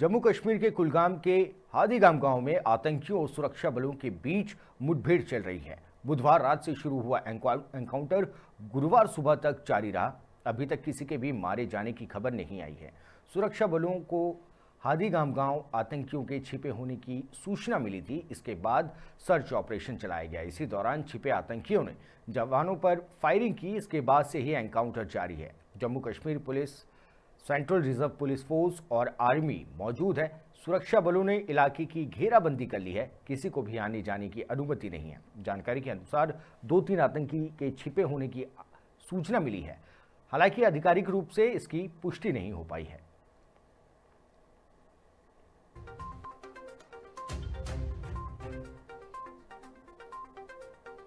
जम्मू कश्मीर के कुलगाम के हादीगाम गांव में आतंकियों और सुरक्षा बलों के बीच मुठभेड़ चल रही है बुधवार रात से शुरू हुआ एनकाउंटर गुरुवार सुबह तक जारी रहा अभी तक किसी के भी मारे जाने की खबर नहीं आई है सुरक्षा बलों को हादीगाम गांव आतंकियों के छिपे होने की सूचना मिली थी इसके बाद सर्च ऑपरेशन चलाया गया इसी दौरान छिपे आतंकियों ने जवानों पर फायरिंग की इसके बाद से ही एनकाउंटर जारी है Jammu Kashmir police central reserve police force और आर्मी मौजूद है सुरक्षा बलों ने इलाके की घेराबंदी कर ली है किसी को भी आने जाने की अनुमति नहीं है जानकारी के अनुसार दो तीन आतंकी के छिपे होने की सूचना मिली है हालांकि आधिकारिक रूप से इसकी पुष्टि नहीं हो पाई है